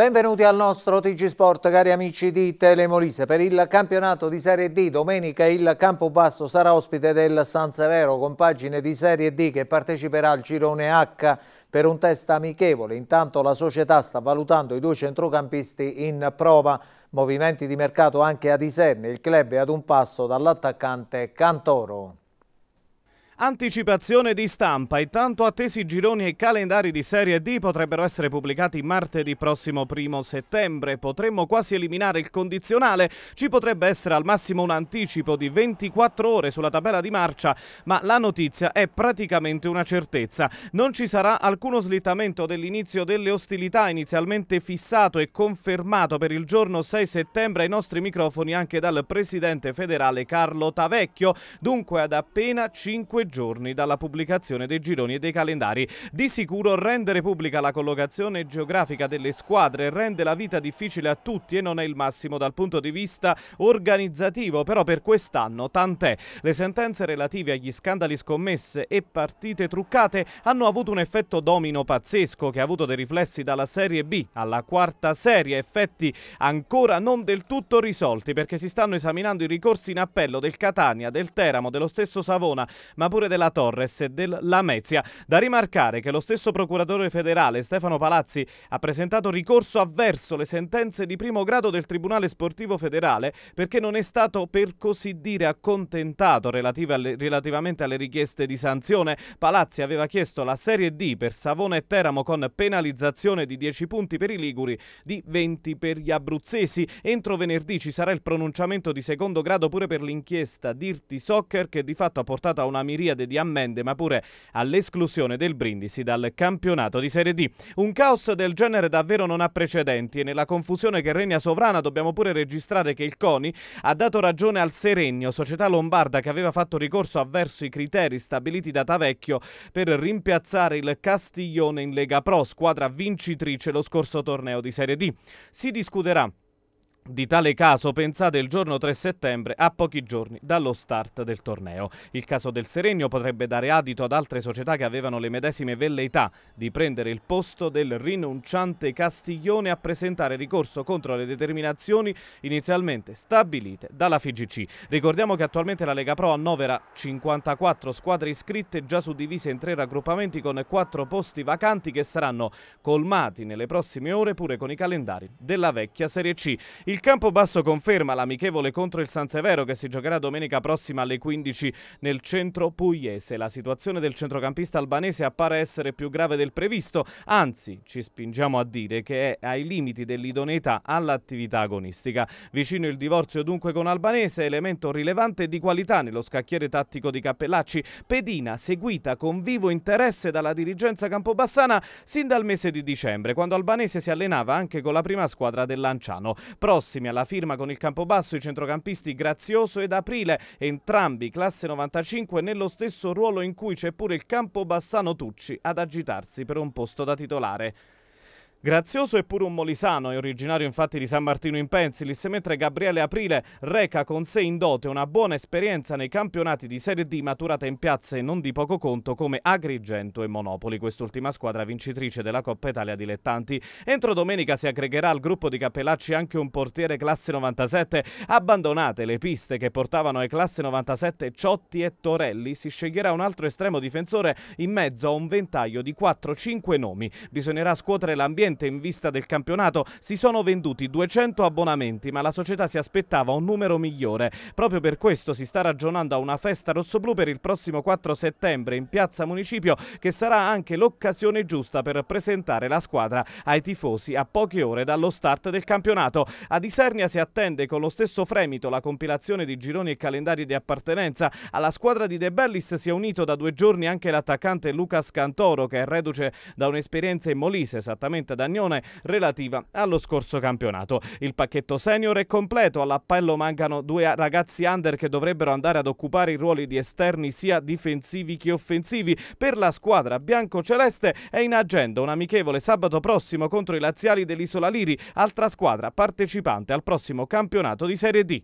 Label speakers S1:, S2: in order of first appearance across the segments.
S1: Benvenuti al nostro TG Sport, cari amici di Telemolise. Per il campionato di Serie D, domenica il Campobasso sarà ospite del San Severo, compagine di Serie D che parteciperà al girone H per un test amichevole. Intanto la società sta valutando i due centrocampisti in prova. Movimenti di mercato anche ad Iserne, il club è ad un passo dall'attaccante Cantoro.
S2: Anticipazione di stampa. I tanto attesi gironi e calendari di Serie D potrebbero essere pubblicati martedì prossimo primo settembre. Potremmo quasi eliminare il condizionale. Ci potrebbe essere al massimo un anticipo di 24 ore sulla tabella di marcia, ma la notizia è praticamente una certezza. Non ci sarà alcuno slittamento dell'inizio delle ostilità inizialmente fissato e confermato per il giorno 6 settembre ai nostri microfoni anche dal presidente federale Carlo Tavecchio, dunque ad appena 5 giorni giorni dalla pubblicazione dei gironi e dei calendari. Di sicuro rendere pubblica la collocazione geografica delle squadre rende la vita difficile a tutti e non è il massimo dal punto di vista organizzativo, però per quest'anno tant'è. Le sentenze relative agli scandali scommesse e partite truccate hanno avuto un effetto domino pazzesco che ha avuto dei riflessi dalla Serie B alla quarta serie, effetti ancora non del tutto risolti perché si stanno esaminando i ricorsi in appello del Catania, del Teramo, dello stesso Savona, ma pure procure della Torres e del Lamezia. Da rimarcare che lo stesso procuratore federale Stefano Palazzi ha presentato ricorso avverso le sentenze di primo grado del Tribunale Sportivo Federale perché non è stato per così dire accontentato alle, relativamente alle richieste di sanzione. Palazzi aveva chiesto la Serie D per Savona e Teramo con penalizzazione di 10 punti per i Liguri, di 20 per gli abruzzesi. Entro venerdì ci sarà il pronunciamento di secondo grado pure per l'inchiesta Dirti Soccer che di fatto ha portato a una miriade Olimpiadi di ammende, ma pure all'esclusione del Brindisi dal campionato di Serie D. Un caos del genere davvero non ha precedenti e nella confusione che regna sovrana dobbiamo pure registrare che il CONI ha dato ragione al Seregno, società lombarda che aveva fatto ricorso avverso i criteri stabiliti da Tavecchio per rimpiazzare il Castiglione in Lega Pro, squadra vincitrice lo scorso torneo di Serie D. Si discuterà di tale caso pensate il giorno 3 settembre a pochi giorni dallo start del torneo. Il caso del Serenio potrebbe dare adito ad altre società che avevano le medesime velleità di prendere il posto del rinunciante Castiglione a presentare ricorso contro le determinazioni inizialmente stabilite dalla FIGC. Ricordiamo che attualmente la Lega Pro annovera 54 squadre iscritte già suddivise in tre raggruppamenti con quattro posti vacanti che saranno colmati nelle prossime ore pure con i calendari della vecchia Serie C. Il il basso conferma l'amichevole contro il San Severo che si giocherà domenica prossima alle 15 nel centro pugliese. La situazione del centrocampista albanese appare essere più grave del previsto, anzi ci spingiamo a dire che è ai limiti dell'idoneità all'attività agonistica. Vicino il divorzio dunque con Albanese, elemento rilevante di qualità nello scacchiere tattico di Cappellacci, pedina seguita con vivo interesse dalla dirigenza campobassana sin dal mese di dicembre, quando Albanese si allenava anche con la prima squadra del Lanciano. Pro prossimi alla firma con il Campobasso i centrocampisti Grazioso ed Aprile, entrambi classe 95 nello stesso ruolo in cui c'è pure il Campobassano Tucci ad agitarsi per un posto da titolare. Grazioso è pure un molisano, è originario infatti di San Martino in Pensilis, mentre Gabriele Aprile reca con sé in dote una buona esperienza nei campionati di Serie D maturata in piazze non di poco conto come Agrigento e Monopoli, quest'ultima squadra vincitrice della Coppa Italia Dilettanti. Entro domenica si aggregherà al gruppo di Cappellacci anche un portiere classe 97. Abbandonate le piste che portavano ai classe 97 Ciotti e Torelli, si sceglierà un altro estremo difensore in mezzo a un ventaglio di 4-5 nomi. Bisognerà scuotere l'ambiente precedente in vista del campionato si sono venduti 200 abbonamenti, ma la società si aspettava un numero migliore. Proprio per questo si sta ragionando a una festa rossoblù per il prossimo 4 settembre in Piazza Municipio, che sarà anche l'occasione giusta per presentare la squadra ai tifosi a poche ore dallo start del campionato. A Isernia si attende con lo stesso fremito la compilazione di gironi e calendari di appartenenza. Alla squadra di De Bellis si è unito da due giorni anche l'attaccante Lucas Cantoro, che è reduce da un'esperienza in Molise, esattamente Dagnone relativa allo scorso campionato. Il pacchetto senior è completo, all'appello mancano due ragazzi under che dovrebbero andare ad occupare i ruoli di esterni sia difensivi che offensivi. Per la squadra biancoceleste è in agenda un amichevole sabato prossimo contro i laziali dell'Isola Liri, altra squadra partecipante al prossimo campionato di Serie D.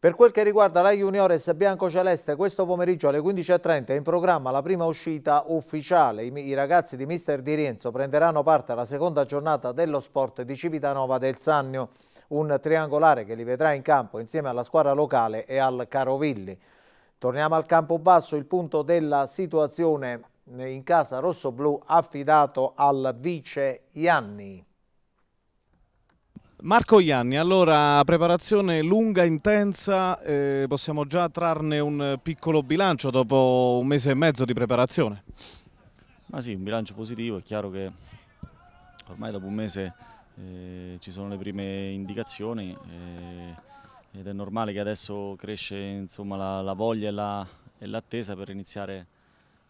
S1: Per quel che riguarda la Juniores Bianco Celeste, questo pomeriggio alle 15.30 è in programma la prima uscita ufficiale. I, I ragazzi di Mister Di Rienzo prenderanno parte alla seconda giornata dello sport di Civitanova del Sannio, un triangolare che li vedrà in campo insieme alla squadra locale e al Carovilli. Torniamo al campo basso, il punto della situazione in casa rosso rossoblù affidato al vice Ianni.
S2: Marco Ianni, allora preparazione lunga, intensa, eh, possiamo già trarne un piccolo bilancio dopo un mese e mezzo di preparazione?
S3: Ma sì, un bilancio positivo, è chiaro che ormai dopo un mese eh, ci sono le prime indicazioni eh, ed è normale che adesso cresce insomma, la, la, voglia e l'attesa la, per iniziare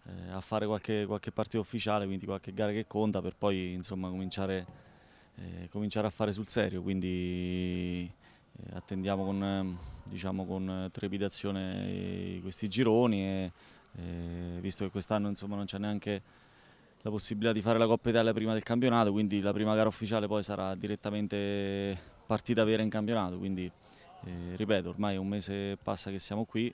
S3: eh, a fare qualche, qualche partita ufficiale, quindi qualche gara che conta per poi insomma, cominciare a eh, cominciare a fare sul serio, quindi eh, attendiamo con, ehm, diciamo, con, trepidazione eh, questi gironi e eh, visto che quest'anno non c'è neanche la possibilità di fare la Coppa Italia prima del campionato, quindi la prima gara ufficiale poi sarà direttamente partita vera in campionato, quindi eh, ripeto ormai è un mese passa che siamo qui,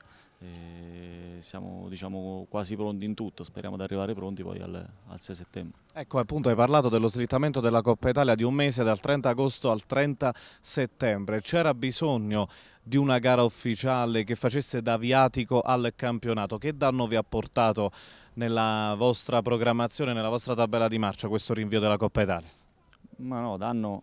S3: e siamo diciamo, quasi pronti in tutto, speriamo di arrivare pronti poi al, al, 6 settembre.
S2: Ecco appunto hai parlato dello slittamento della Coppa Italia di un mese dal 30 agosto al 30 settembre, c'era bisogno di una gara ufficiale che facesse da viatico al campionato, che danno vi ha portato nella vostra programmazione, nella vostra tabella di marcia questo rinvio della Coppa Italia?
S3: Ma no, danno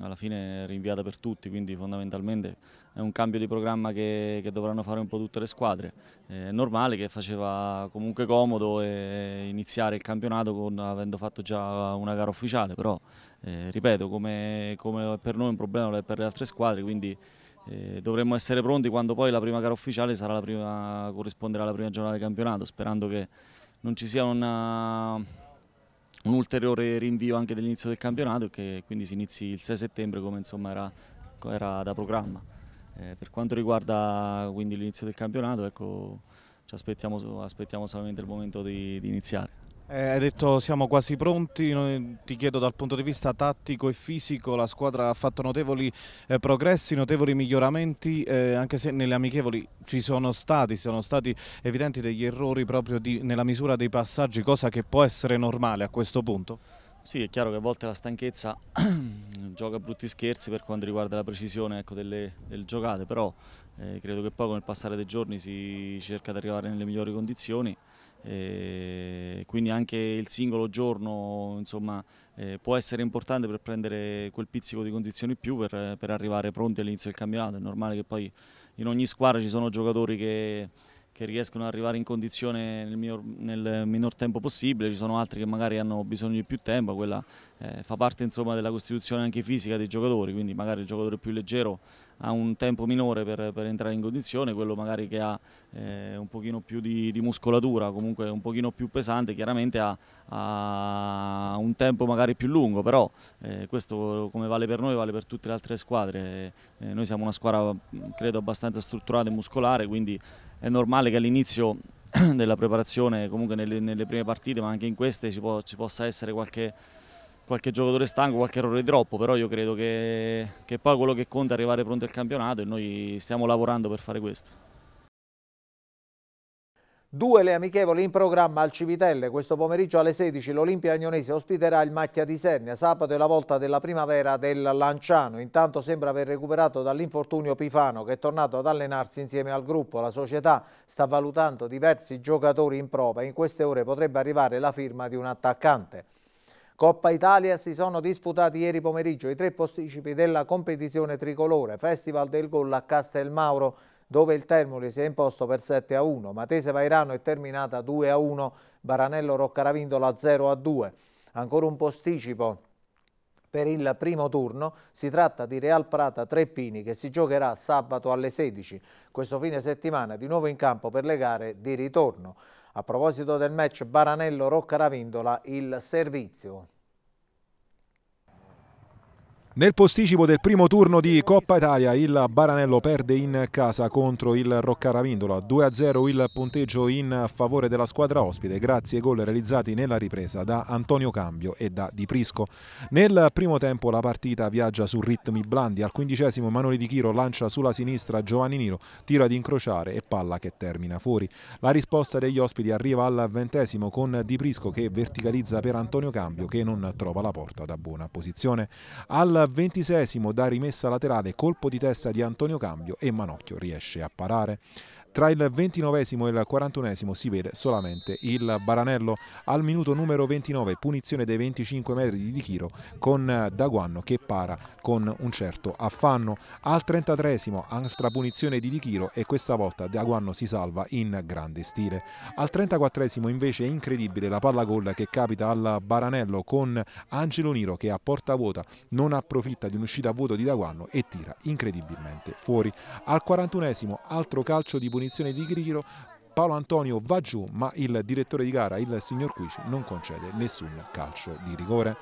S3: alla fine rinviata per tutti, quindi fondamentalmente è un cambio di programma che, che dovranno fare un po' tutte le squadre. Eh, è normale che faceva comunque comodo eh, iniziare il campionato con, avendo fatto già una gara ufficiale, però eh, ripeto, come, come, per noi un problema lo è per le altre squadre, quindi eh, dovremmo essere pronti quando poi la prima gara ufficiale prima, corrisponderà alla prima giornata di campionato, sperando che non ci sia una, un ulteriore rinvio anche dell'inizio del campionato e che quindi si inizi il 6 settembre come insomma era, era da programma. Eh, per quanto riguarda l'inizio del campionato, ecco, ci aspettiamo, aspettiamo, solamente il momento di, di iniziare.
S2: Eh, hai detto siamo quasi pronti, ti chiedo dal punto di vista tattico e fisico, la squadra ha fatto notevoli eh, progressi, notevoli miglioramenti, eh, anche se nelle amichevoli ci sono stati, sono stati evidenti degli errori proprio di, nella misura dei passaggi, cosa che può essere normale a questo punto.
S3: Sì, è chiaro che a volte la stanchezza gioca brutti scherzi per quanto riguarda la precisione ecco, delle, delle, giocate, però eh, credo che poi con il passare dei giorni si cerca di arrivare nelle migliori condizioni, eh, quindi anche il singolo giorno insomma, eh, può essere importante per prendere quel pizzico di condizioni in più per, per arrivare pronti all'inizio del campionato, è normale che poi in ogni squadra ci sono giocatori che che riescono ad arrivare in condizione nel, mio, nel minor tempo possibile, ci sono altri che magari hanno bisogno di più tempo, quella eh, fa parte insomma, della costituzione anche fisica dei giocatori, quindi magari il giocatore più leggero ha un tempo minore per, per entrare in condizione, quello magari che ha eh, un pochino più di, di, muscolatura, comunque un pochino più pesante, chiaramente ha, ha un tempo magari più lungo, però eh, questo come vale per noi vale per tutte le altre squadre, eh, noi siamo una squadra credo abbastanza strutturata e muscolare, quindi è normale che all'inizio della preparazione, comunque nelle, nelle, prime partite, ma anche in queste ci, può, ci possa essere qualche, qualche, giocatore stanco, qualche errore troppo, però io credo che, che poi quello che conta è arrivare pronto al campionato e noi stiamo lavorando per fare questo.
S1: Due le amichevoli in programma al Civitelle. Questo pomeriggio alle 16 l'Olimpia Agnonese ospiterà il Macchia di Sernia. Sabato è la volta della primavera del Lanciano. Intanto sembra aver recuperato dall'infortunio Pifano che è tornato ad allenarsi insieme al gruppo. La società sta valutando diversi giocatori in prova. e In queste ore potrebbe arrivare la firma di un attaccante. Coppa Italia si sono disputati ieri pomeriggio i tre posticipi della competizione tricolore. Festival del Gol a Castelmauro dove il Termoli si è imposto per 7 a 1. Matese Vairano è terminata 2 a 1, Baranello Roccaravindola 0 a 2. Ancora un posticipo per il primo turno. Si tratta di Real Prata Treppini che si giocherà sabato alle 16. Questo fine settimana di nuovo in campo per le gare di ritorno. A proposito del match Baranello Roccaravindola, il servizio.
S4: Nel posticipo del primo turno di Coppa Italia il Baranello perde in casa contro il Roccara Vindola 2-0 il punteggio in favore della squadra ospite grazie ai gol realizzati nella ripresa da Antonio Cambio e da Di Prisco. Nel primo tempo la partita viaggia su ritmi blandi, al quindicesimo Manoli Di Chiro lancia sulla sinistra Giovanni Niro, tira ad incrociare e palla che termina fuori. La risposta degli ospiti arriva al ventesimo con Di Prisco che verticalizza per Antonio Cambio che non trova la porta da buona posizione. Al al ventisesimo da rimessa laterale colpo di testa di Antonio Cambio e Manocchio riesce a parare. Tra il 29 e il 41 si vede solamente il Baranello. Al minuto numero 29 punizione dei 25 metri di Di Chiro con Daguanno che para con un certo affanno. Al 33 altra punizione di Di Chiro e questa volta Daguanno si salva in grande stile. Al 34 invece è incredibile la palla gol che capita al Baranello con Angelo Niro che a porta vuota non approfitta di un'uscita a vuoto di Daguanno e tira incredibilmente fuori. Al 41 altro calcio di punizione punizione di Griro, Paolo Antonio va giù ma il direttore di gara, il signor Cuici, non concede nessun calcio di rigore.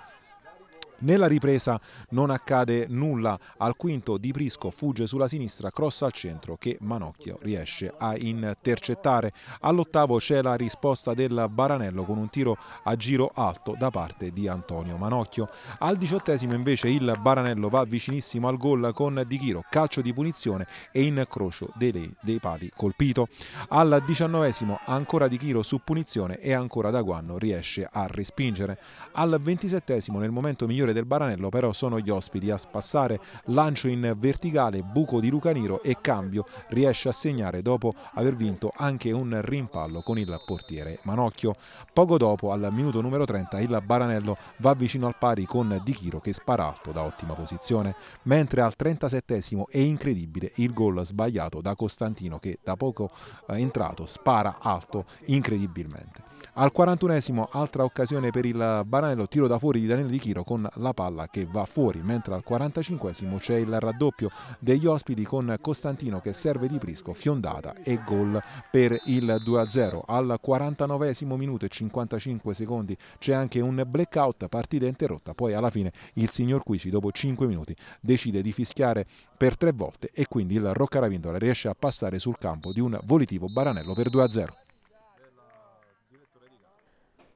S4: Nella ripresa non accade nulla, al quinto Di Prisco fugge sulla sinistra, cross al centro che Manocchio riesce a intercettare. All'ottavo c'è la risposta del Baranello con un tiro a giro alto da parte di Antonio Manocchio. Al diciottesimo invece il Baranello va vicinissimo al gol con Di Chiro, calcio di punizione e incrocio dei, dei pali colpito. Al diciannovesimo ancora Di Chiro su punizione e ancora Daguanno riesce a respingere. Al ventisettesimo nel momento migliore giocatore del Baranello però sono gli ospiti a spassare lancio in verticale, buco di Luca Niro e cambio riesce a segnare dopo aver vinto anche un rimpallo con il portiere Manocchio. Poco dopo al minuto numero 30 il Baranello va vicino al pari con Di Chiro che spara alto da ottima posizione, mentre al 37 è incredibile il gol sbagliato da Costantino che da poco eh, entrato spara alto incredibilmente. Al 41esimo altra occasione per il Baranello, tiro da fuori di Daniele Di Chiro con la palla che va fuori, mentre al 45esimo c'è il raddoppio degli ospiti con Costantino che serve di Prisco, fiondata e gol per il 2-0. Al 49esimo minuto e 55 secondi c'è anche un blackout, partita interrotta, poi alla fine il signor Cuici dopo 5 minuti decide di fischiare per tre volte e quindi il Roccaravindola riesce a passare sul campo di un volitivo Baranello per 2-0.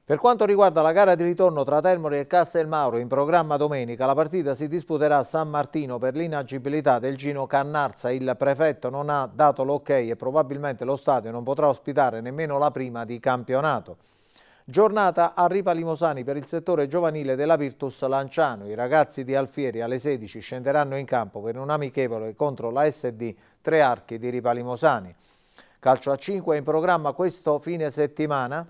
S1: Per quanto riguarda la gara di ritorno tra Termoli e Castelmauro in programma domenica, la partita si disputerà a San Martino per l'inagibilità del Gino Cannarza. Il prefetto non ha dato l'ok e probabilmente lo stadio non potrà ospitare nemmeno la prima di campionato. Giornata a Ripa Limosani per il settore giovanile della Virtus Lanciano. I ragazzi di Alfieri alle 16 scenderanno in campo per un amichevole contro la SD Tre Archi di Ripa Limosani. Calcio a 5 in programma questo fine settimana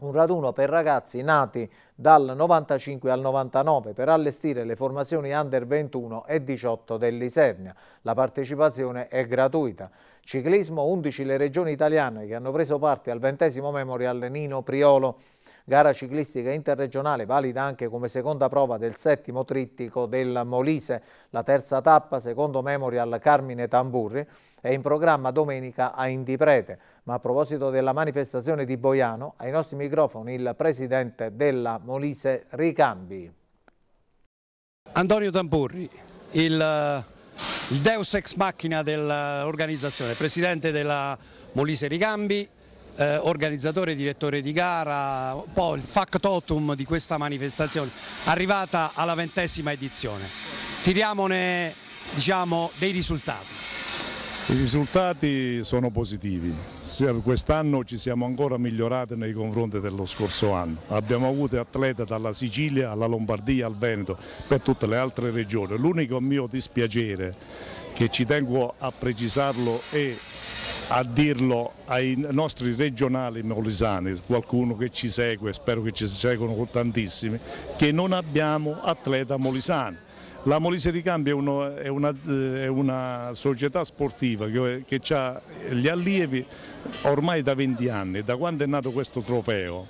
S1: un raduno per ragazzi nati dal 95 al 99 per allestire le formazioni under 21 e 18 dell'Isernia. La partecipazione è gratuita. Ciclismo 11 le regioni italiane che hanno preso parte al ventesimo Memorial Nino Priolo gara ciclistica interregionale valida anche come seconda prova del settimo trittico del Molise. La terza tappa, secondo Memorial Carmine Tamburri, è in programma domenica a Indiprete. Ma a proposito della manifestazione di Boiano, ai nostri microfoni il presidente della Molise Ricambi.
S2: Antonio Tamburri, il il deus ex machina dell'organizzazione, presidente della Molise Ricambi eh, organizzatore e direttore di gara, un po' il factotum di questa manifestazione, arrivata alla ventesima edizione. Tiriamone diciamo, dei risultati.
S5: I risultati sono positivi, quest'anno ci siamo ancora migliorati nei confronti dello scorso anno, abbiamo avuto atlete dalla Sicilia alla Lombardia al Veneto per tutte le altre regioni, l'unico mio dispiacere che ci tengo a precisarlo è a dirlo ai nostri regionali molisani, qualcuno che ci segue, spero che ci seguono tantissimi, che non abbiamo atleta molisani. La Molise Ricambio è, uno, è, una, eh, è una, società sportiva che, che ha gli allievi ormai da 20 anni, da quando è nato questo trofeo,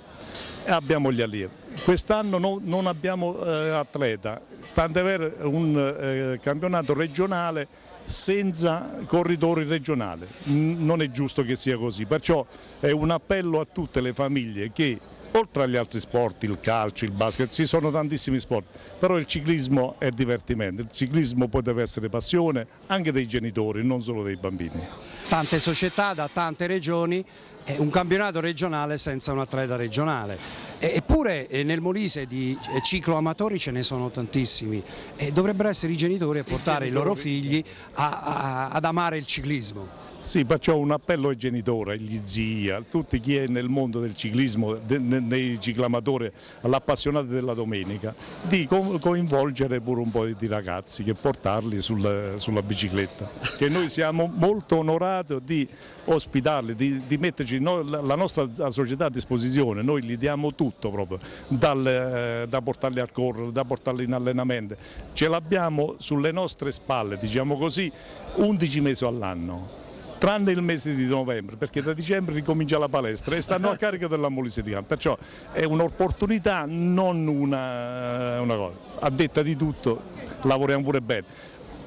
S5: abbiamo gli allievi. Quest'anno no, non abbiamo eh, atleta, è vero un eh, campionato regionale senza corridori regionali. Non è giusto che sia così, perciò è un appello a tutte le famiglie che oltre agli altri sport, il calcio, il basket, ci sono tantissimi sport, però il ciclismo è divertimento, il ciclismo poi deve essere passione anche dei genitori, non solo dei bambini.
S2: Tante società da tante regioni, eh, un campionato regionale senza un atleta regionale. Eppure eh, nel Molise di eh, ciclo amatori ce ne sono tantissimi
S4: e dovrebbero essere i genitori a portare i, i loro figli a, a, ad amare il ciclismo.
S5: Sì, faccio un appello ai genitori, agli zii, a tutti chi è nel mondo del ciclismo, nei ciclamatori, all'appassionato della domenica, di coinvolgere pure un po' di ragazzi, che portarli sulla, sulla bicicletta. Che noi siamo molto onorati di ospitarli, di, di metterci no, la nostra società a disposizione, noi gli diamo tutto proprio, dal, eh, da portarli a correre, da portarli in allenamento. Ce l'abbiamo sulle nostre spalle, diciamo così, 11 mesi all'anno tranne il mese di novembre, perché da dicembre ricomincia la palestra e stanno a carico della Moliseriana, perciò è un'opportunità, non una, una cosa. A detta di tutto lavoriamo pure bene.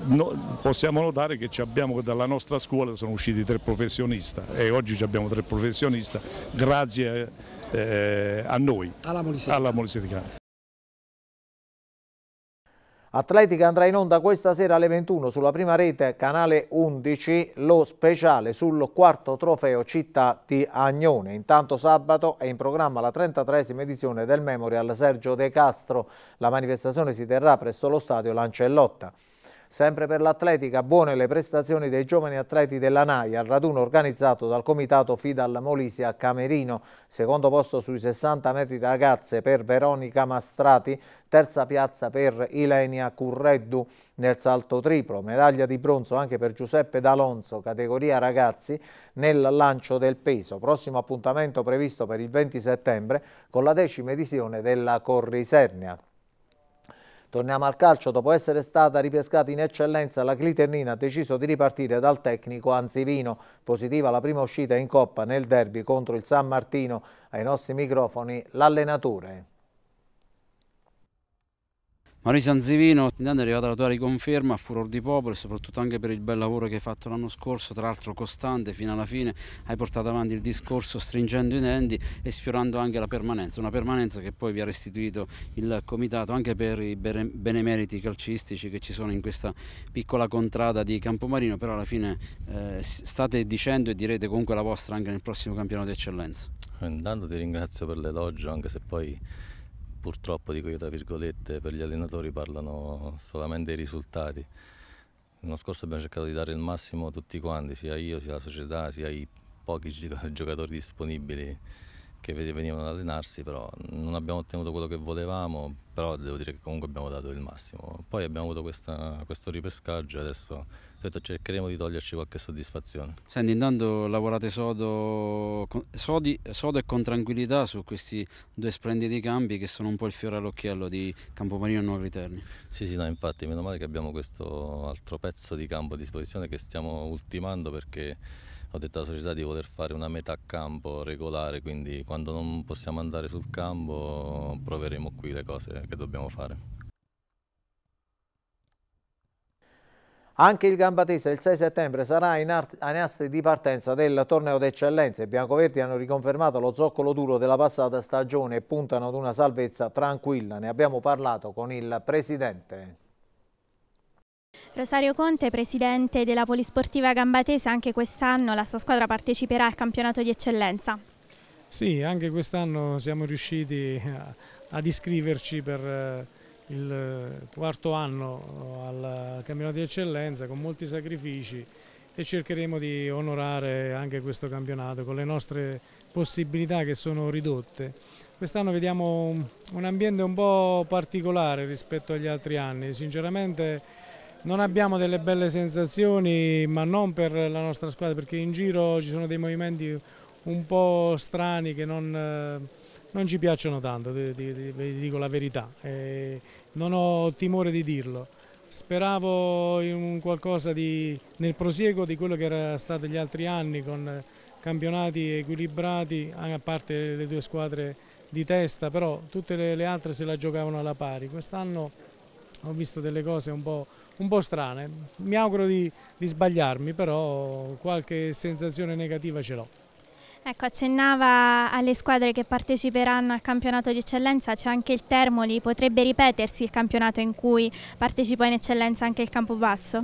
S5: No, possiamo notare che abbiamo, dalla nostra scuola sono usciti tre professionisti e oggi abbiamo tre professionisti grazie eh, a noi, alla Molisiricana.
S1: Atletica andrà in onda questa sera alle 21 sulla prima rete, canale 11, lo speciale sul quarto trofeo Città di Agnone. Intanto sabato è in programma la 33esima edizione del Memorial Sergio De Castro. La manifestazione si terrà presso lo stadio Lancellotta. Sempre per l'atletica, buone le prestazioni dei giovani atleti della NAI al raduno organizzato dal comitato Fidal Molisi a Camerino. Secondo posto sui 60 metri ragazze per Veronica Mastrati, terza piazza per Ilenia Curreddu nel salto triplo, medaglia di bronzo anche per Giuseppe D'Alonso, categoria ragazzi, nel lancio del peso. Prossimo appuntamento previsto per il 20 settembre con la decima edizione della Corrisernia. Torniamo al calcio, dopo essere stata ripescata in eccellenza la Cliternina ha deciso di ripartire dal tecnico Anzivino. Positiva la prima uscita in Coppa nel derby contro il San Martino. Ai nostri microfoni l'allenatore.
S6: Maurizio Anzivino, intanto è arrivata la tua riconferma a furor di popolo e soprattutto anche per il bel lavoro che hai fatto l'anno scorso, tra l'altro costante fino alla fine, hai portato avanti il discorso stringendo i denti e sfiorando anche la permanenza, una permanenza che poi vi ha restituito il comitato anche per i benemeriti calcistici che ci sono in questa piccola contrada di Campomarino, però alla fine eh, state dicendo e direte comunque la vostra anche nel prossimo campionato di eccellenza. Intanto ti ringrazio
S3: per l'elogio anche se poi purtroppo, dico io tra virgolette, per gli allenatori parlano solamente i risultati. L'anno scorso abbiamo cercato di dare il massimo a tutti quanti, sia io, sia la società, sia i pochi giocatori disponibili che venivano ad allenarsi, però non abbiamo ottenuto quello che volevamo, però devo dire che comunque abbiamo dato il massimo. Poi abbiamo avuto questa, questo ripescaggio e adesso detto, cercheremo di toglierci qualche soddisfazione.
S6: Senti, intanto lavorate sodo, sodi, sodo e con tranquillità su questi due splendidi campi che sono un po' il fiore all'occhiello di Campomarino e Nuovi Terni.
S3: Sì, sì, no, infatti meno male che abbiamo questo altro pezzo di campo a disposizione che stiamo ultimando perché ho detto alla società di voler fare una metà campo regolare, quindi quando non possiamo andare sul campo proveremo qui le cose che dobbiamo fare.
S1: Anche il Gambatese il 6 settembre sarà ai nastri di partenza del torneo d'eccellenza. I biancoverdi hanno riconfermato lo zoccolo duro della passata stagione e puntano ad una salvezza tranquilla. Ne abbiamo parlato con il presidente.
S7: Rosario Conte, presidente della Polisportiva Gambatese, anche quest'anno la sua squadra parteciperà al campionato di eccellenza.
S8: Sì, anche quest'anno siamo riusciti eh, ad iscriverci per eh, il eh, quarto anno al campionato di eccellenza con molti sacrifici e cercheremo di onorare anche questo campionato con le nostre possibilità che sono ridotte. Quest'anno vediamo un ambiente un po' particolare rispetto agli altri anni, sinceramente non abbiamo delle belle sensazioni, ma non per la nostra squadra, perché in giro ci sono dei movimenti un po' strani che non, eh, non ci piacciono tanto, vi dico la verità. E non ho timore di dirlo. Speravo in qualcosa di, nel prosieguo di quello che era stato gli altri anni, con campionati equilibrati, a parte le due squadre di testa, però tutte le, le altre se la giocavano alla pari. Quest'anno ho visto delle cose un po' un po' strane. Mi auguro di, di sbagliarmi, però qualche sensazione negativa ce l'ho.
S7: Ecco, accennava alle squadre che parteciperanno al campionato di eccellenza, c'è anche il Termoli, potrebbe ripetersi il campionato in cui partecipò in eccellenza anche il Campobasso?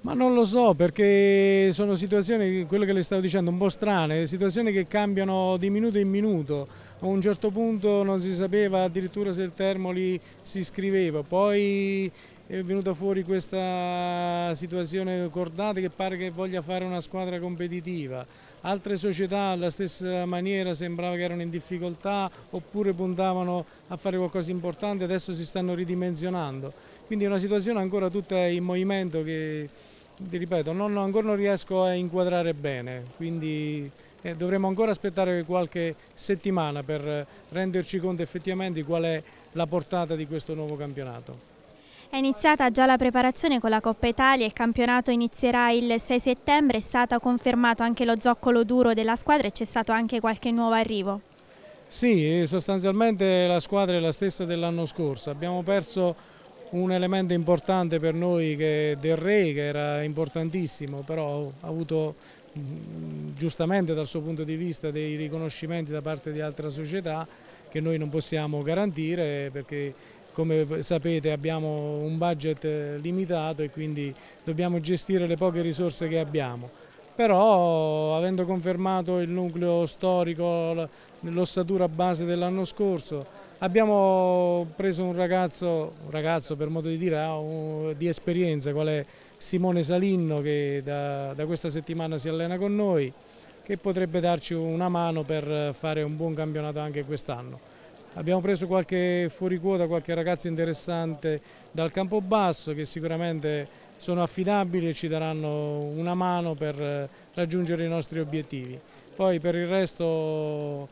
S8: Ma non lo so perché sono situazioni, quello che le stavo dicendo, un po' strane, situazioni che cambiano di minuto in minuto. A un certo punto non si sapeva addirittura se il Termoli si iscriveva, poi è venuta fuori questa situazione cordata che pare che voglia fare una squadra competitiva. Altre società alla stessa maniera sembrava che erano in difficoltà oppure puntavano a fare qualcosa di importante, adesso si stanno ridimensionando. Quindi è una situazione ancora tutta in movimento che, ripeto, non, ancora non riesco a inquadrare bene. Quindi eh, dovremo ancora aspettare qualche settimana per renderci conto effettivamente di qual è la portata di questo nuovo campionato.
S7: È iniziata già la preparazione con la Coppa Italia, il campionato inizierà il 6 settembre, è stato confermato anche lo zoccolo duro della squadra e c'è stato anche qualche nuovo arrivo.
S8: Sì, sostanzialmente la squadra è la stessa dell'anno scorso, abbiamo perso un elemento importante per noi che del Re che era importantissimo però ha avuto mm, giustamente dal suo punto di vista dei riconoscimenti da parte di altre società che noi non possiamo garantire perché come sapete abbiamo un budget eh, limitato e quindi dobbiamo gestire le poche risorse che abbiamo. Però avendo confermato il nucleo storico, l'ossatura base dell'anno scorso, abbiamo preso un ragazzo, un ragazzo per modo di dire, eh, di esperienza, qual è Simone Salinno che da, da questa settimana si allena con noi, che potrebbe darci una mano per eh, fare un buon campionato anche quest'anno. Abbiamo preso qualche fuoriquota, qualche ragazzo interessante dal campo basso che sicuramente sono affidabili e ci daranno una mano per eh, raggiungere i nostri obiettivi. Poi per il resto oh,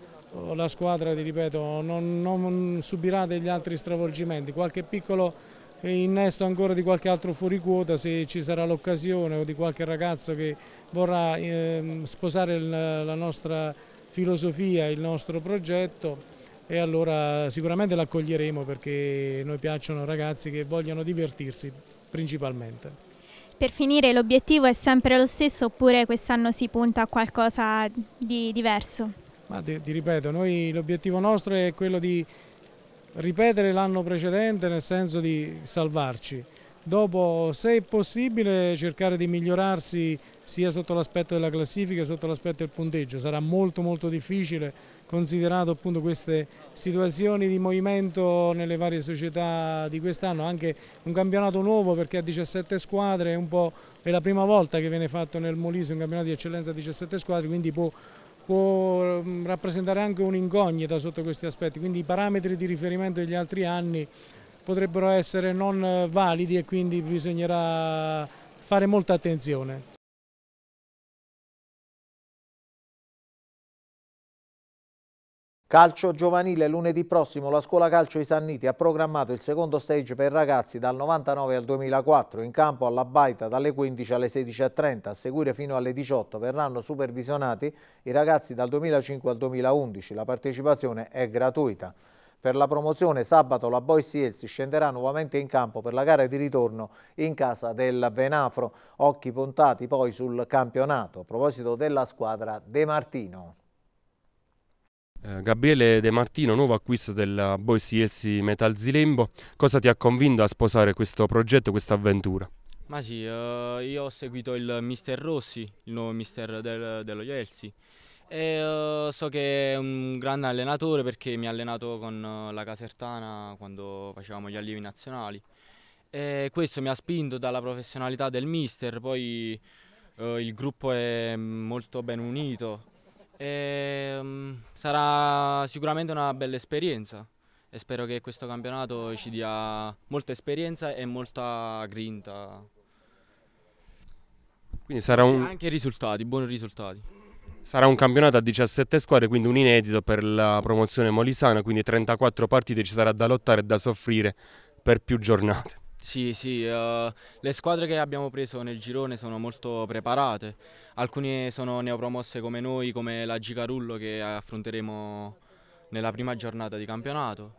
S8: la squadra, ti ripeto, non, non subirà degli altri stravolgimenti, qualche piccolo innesto ancora di qualche altro fuoriquota se ci sarà l'occasione o di qualche ragazzo che vorrà eh, sposare la nostra filosofia, il nostro progetto e allora sicuramente l'accoglieremo perché noi piacciono ragazzi che vogliono divertirsi principalmente.
S7: Per finire l'obiettivo è sempre lo stesso oppure quest'anno si punta a qualcosa di diverso?
S8: Ma ti, ti ripeto, l'obiettivo nostro è quello di ripetere l'anno precedente nel senso di salvarci. Dopo, se è possibile, cercare di migliorarsi sia sotto l'aspetto della classifica che sotto l'aspetto del punteggio. Sarà molto molto difficile considerato appunto queste situazioni di movimento nelle varie società di quest'anno, anche un campionato nuovo perché ha 17 squadre, è, un po', è la prima volta che viene fatto nel Molise un campionato di eccellenza a 17 squadre, quindi può può mm, rappresentare anche un'incognita sotto questi aspetti, quindi i parametri di riferimento degli altri anni potrebbero essere non validi e quindi bisognerà fare molta attenzione.
S1: Calcio giovanile lunedì prossimo la scuola calcio Sanniti ha programmato il secondo stage per ragazzi dal 99 al 2004 in campo alla Baita dalle 15 alle 16.30 a seguire fino alle 18 verranno supervisionati i ragazzi dal 2005 al 2011 la partecipazione è gratuita. Per la promozione sabato la Boys Hill scenderà nuovamente in campo per la gara di ritorno in casa del Venafro, occhi puntati poi sul campionato. A proposito della squadra De Martino.
S4: Eh, Gabriele De Martino, nuovo acquisto del Boys Elsi Metal Zilembo, cosa ti ha convinto a sposare questo progetto, questa avventura?
S9: Ma sì, eh, io ho seguito il mister Rossi, il nuovo mister del, dello Elsi e eh, so che è un grande allenatore perché mi ha allenato con la Casertana quando facevamo gli allievi nazionali e questo mi ha spinto dalla professionalità del mister, poi il gruppo è molto ben unito e, um, sarà sicuramente una bella esperienza e spero che questo campionato ci dia molta esperienza e molta grinta.
S4: Quindi sarà un... E anche
S9: risultati, buoni risultati.
S4: Sarà un campionato a 17 squadre, quindi un inedito per la promozione molisana, quindi 34 partite ci sarà da lottare e da soffrire per più giornate.
S9: Sì, sì, uh, le squadre che abbiamo preso nel girone sono molto preparate, alcune sono neopromosse come noi, come la Gicarullo che affronteremo nella prima giornata di campionato.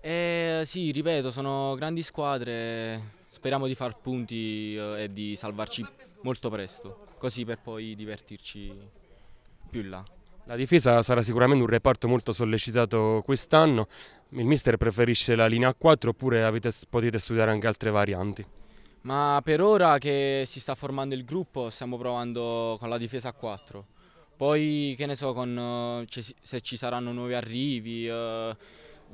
S9: E sì, ripeto, sono grandi squadre, speriamo di far punti uh, e di salvarci molto presto, così per poi divertirci più in là.
S4: La difesa sarà sicuramente un reparto molto sollecitato quest'anno, il mister preferisce la linea 4 oppure avete, potete studiare anche altre varianti?
S9: Ma per ora che si sta formando il gruppo stiamo provando con la difesa a 4. Poi che ne so con, eh, se ci saranno nuovi arrivi, eh,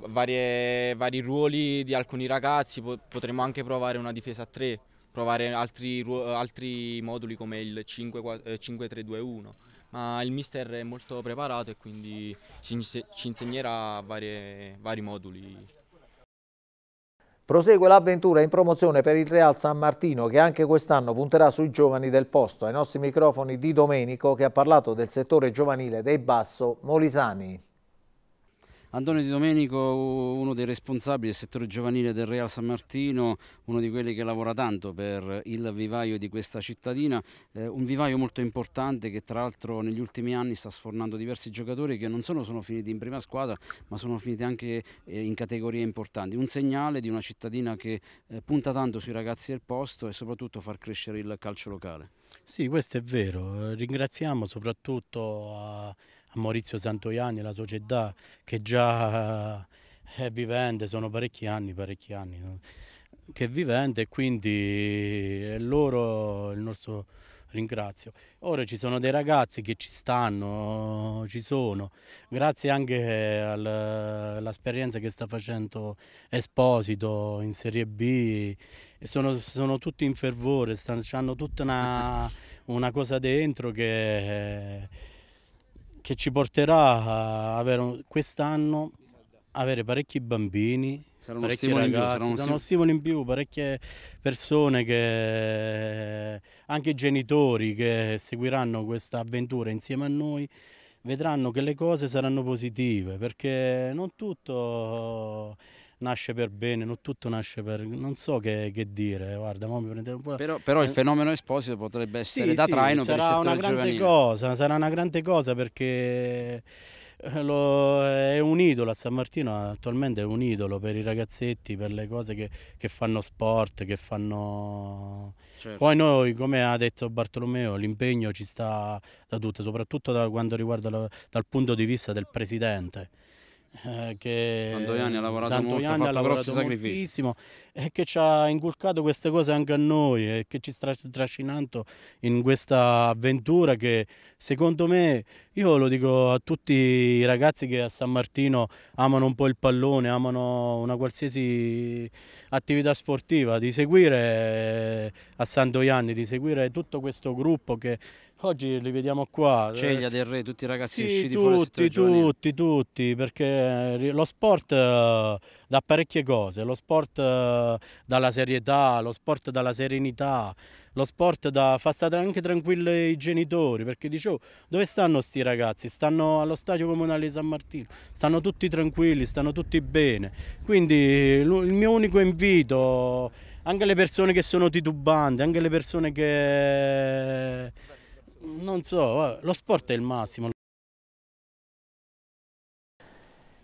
S9: varie, vari ruoli di alcuni ragazzi, potremo anche provare una difesa a 3, provare altri, altri moduli come il 5-3-2-1 ma il mister è molto preparato e quindi ci, ci insegnerà varie, vari moduli.
S1: Prosegue l'avventura in promozione per il Real San Martino che anche quest'anno punterà sui giovani del posto. Ai nostri microfoni di Domenico che ha parlato del settore giovanile dei Basso Molisani.
S6: Antonio Di Domenico, uno dei responsabili del settore giovanile del Real San Martino, uno di quelli che lavora tanto per il vivaio di questa cittadina, eh, un vivaio molto importante che tra l'altro negli ultimi anni sta sfornando diversi giocatori che non solo sono finiti in prima squadra ma sono finiti anche eh, in categorie importanti, un segnale di una cittadina che eh, punta tanto sui ragazzi del posto e soprattutto far crescere il calcio locale.
S10: Sì, questo è vero, ringraziamo soprattutto... A a Maurizio Santoiani, la società che già eh, è vivente, sono parecchi anni, parecchi anni che è vivente e quindi eh, loro il nostro ringrazio. Ora ci sono dei ragazzi che ci stanno, ci sono, grazie anche all'esperienza che sta facendo Esposito in Serie B, sono, sono tutti in fervore, stanno, hanno tutta una, una cosa dentro che eh, che ci porterà a quest'anno avere parecchi bambini, sarà parecchi ragazzi, saranno uno, saranno stimolo in più, parecchie persone che anche i genitori che seguiranno questa avventura insieme a noi vedranno che le cose saranno positive perché non tutto nasce per bene, non tutto nasce per... non so
S6: che, che dire, guarda, mi prendete un po'... Però, però il eh, fenomeno Esposito potrebbe essere sì, da sì, traino per il settore una grande giovanile.
S10: cosa, sarà una grande cosa perché... Eh, lo, è un idolo a San Martino attualmente è un idolo per i ragazzetti per le cose che, che fanno sport che fanno certo. poi noi come ha detto Bartolomeo l'impegno ci sta da tutto, soprattutto da quando riguarda la, dal punto di vista del presidente eh, che Santoiani ha lavorato, Santoiani molto, ha lavorato moltissimo sacrifici. e che ci ha inculcato queste cose anche a noi e che ci sta trascinando in questa avventura che secondo me io lo dico a tutti i ragazzi che a San Martino amano un po' il pallone, amano una qualsiasi attività sportiva, di seguire eh, a Sandoianni, di seguire tutto questo gruppo che oggi li vediamo qua. Eh, Ceglia del Re, tutti i ragazzi sì, usciti tutti, fuori. Tutti, tutti, tutti, perché lo sport eh, da parecchie cose, lo sport eh, dalla serietà, lo sport dalla serenità, lo sport da fa stare anche tranquilli i genitori, perché dicevo oh, dove stanno sti ragazzi? Stanno allo stadio comunale di San Martino, stanno tutti tranquilli, stanno tutti bene, quindi il mio unico invito anche le persone che sono titubanti, anche le persone che non so, eh, lo sport è il massimo.